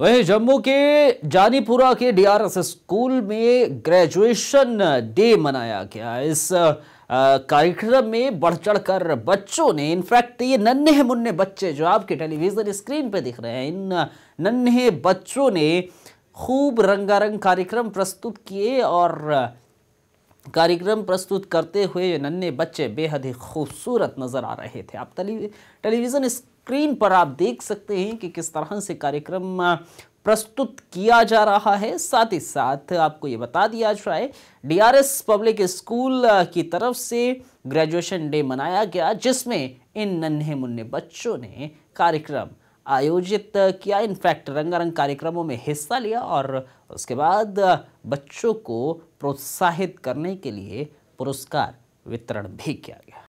वहीं जम्मू के जानीपुरा के डीआरएस स्कूल में ग्रेजुएशन डे मनाया गया इस कार्यक्रम में बढ़ चढ़ कर बच्चों ने इनफैक्ट ये नन्हे मुन्ने बच्चे जो आपके टेलीविज़न स्क्रीन पे दिख रहे हैं इन नन्हे बच्चों ने खूब रंगारंग कार्यक्रम प्रस्तुत किए और कार्यक्रम प्रस्तुत करते हुए नन्हे बच्चे बेहद ही खूबसूरत नज़र आ रहे थे आप टेलीविज़न स्क्रीन पर आप देख सकते हैं कि किस तरह से कार्यक्रम प्रस्तुत किया जा रहा है साथ ही साथ आपको ये बता दिया जाए डीआरएस पब्लिक स्कूल की तरफ से ग्रेजुएशन डे मनाया गया जिसमें इन नन्हे मुन्ने बच्चों ने कार्यक्रम आयोजित किया इनफैक्ट रंगारंग कार्यक्रमों में हिस्सा लिया और उसके बाद बच्चों को प्रोत्साहित करने के लिए पुरस्कार वितरण भी किया गया